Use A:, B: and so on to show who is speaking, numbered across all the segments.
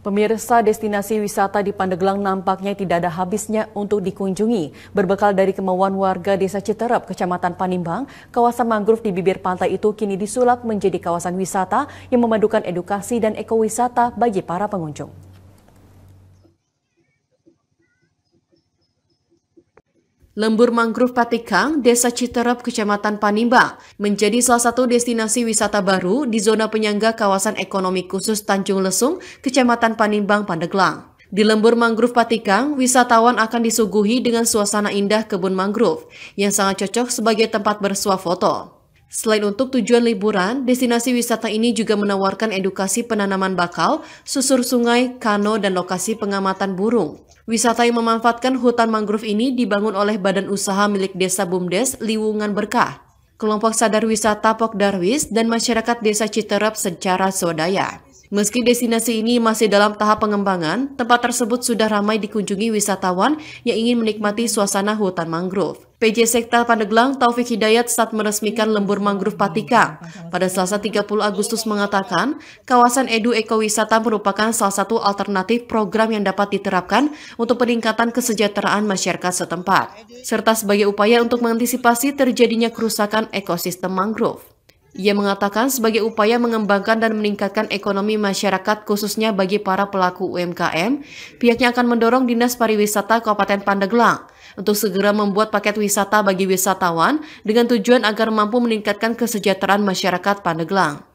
A: Pemirsa destinasi wisata di Pandeglang nampaknya tidak ada habisnya untuk dikunjungi. Berbekal dari kemauan warga Desa Citerap, Kecamatan Panimbang, kawasan mangrove di bibir pantai itu kini disulap menjadi kawasan wisata yang memadukan edukasi dan ekowisata bagi para pengunjung. Lembur Mangrove Patikang, Desa Citerep, Kecamatan Panimbang, menjadi salah satu destinasi wisata baru di zona penyangga kawasan ekonomi khusus Tanjung Lesung, Kecamatan Panimbang, Pandeglang. Di lembur mangrove Patikang, wisatawan akan disuguhi dengan suasana indah kebun mangrove yang sangat cocok sebagai tempat bersuah foto. Selain untuk tujuan liburan, destinasi wisata ini juga menawarkan edukasi penanaman bakau, susur sungai, kano, dan lokasi pengamatan burung. Wisata yang memanfaatkan hutan mangrove ini dibangun oleh badan usaha milik desa BUMDes Liwungan Berkah, kelompok sadar wisata Pok Darwis, dan masyarakat desa Citerap secara swadaya. Meski destinasi ini masih dalam tahap pengembangan, tempat tersebut sudah ramai dikunjungi wisatawan yang ingin menikmati suasana hutan mangrove. PJ Sekta Pandeglang Taufik Hidayat saat meresmikan Lembur Mangrove Patikang pada Selasa 30 Agustus mengatakan, kawasan edu ekowisata merupakan salah satu alternatif program yang dapat diterapkan untuk peningkatan kesejahteraan masyarakat setempat, serta sebagai upaya untuk mengantisipasi terjadinya kerusakan ekosistem mangrove. Ia mengatakan sebagai upaya mengembangkan dan meningkatkan ekonomi masyarakat khususnya bagi para pelaku UMKM, pihaknya akan mendorong Dinas Pariwisata Kabupaten Pandeglang untuk segera membuat paket wisata bagi wisatawan dengan tujuan agar mampu meningkatkan kesejahteraan masyarakat Pandeglang.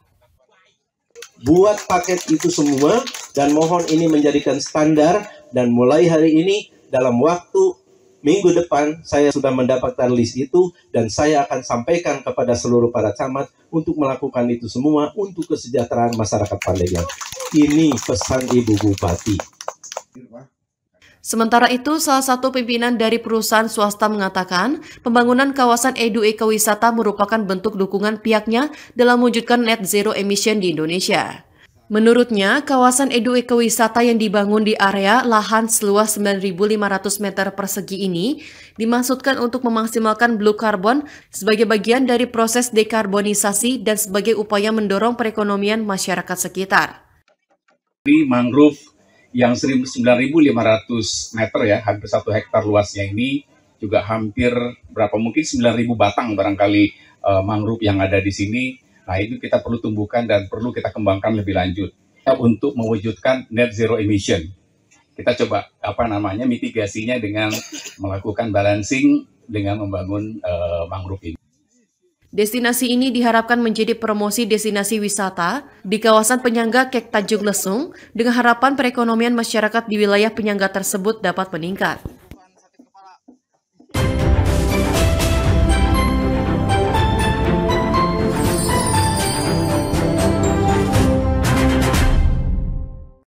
B: Buat paket itu semua dan mohon ini menjadikan standar dan mulai hari ini dalam waktu Minggu depan saya sudah mendapatkan list itu dan saya akan sampaikan kepada seluruh para camat untuk melakukan itu semua untuk kesejahteraan masyarakat Pandeglang. Ini pesan Ibu Bupati.
A: Sementara itu, salah satu pimpinan dari perusahaan swasta mengatakan, pembangunan kawasan edu ekowisata merupakan bentuk dukungan pihaknya dalam mewujudkan net zero emission di Indonesia. Menurutnya, kawasan edu ekowisata yang dibangun di area lahan seluas 9.500 meter persegi ini dimaksudkan untuk memaksimalkan blue carbon sebagai bagian dari proses dekarbonisasi dan sebagai upaya mendorong perekonomian masyarakat sekitar.
B: Di mangrove yang 9.500 meter ya, hampir satu hektar luasnya ini juga hampir berapa mungkin 9.000 batang barangkali uh, mangrove yang ada di sini Nah itu kita perlu tumbuhkan dan perlu kita kembangkan lebih lanjut untuk mewujudkan net zero emission. Kita coba apa namanya mitigasinya dengan melakukan balancing dengan membangun uh, mangrove ini.
A: Destinasi ini diharapkan menjadi promosi destinasi wisata di kawasan penyangga Kek Tanjung Lesung dengan harapan perekonomian masyarakat di wilayah penyangga tersebut dapat meningkat.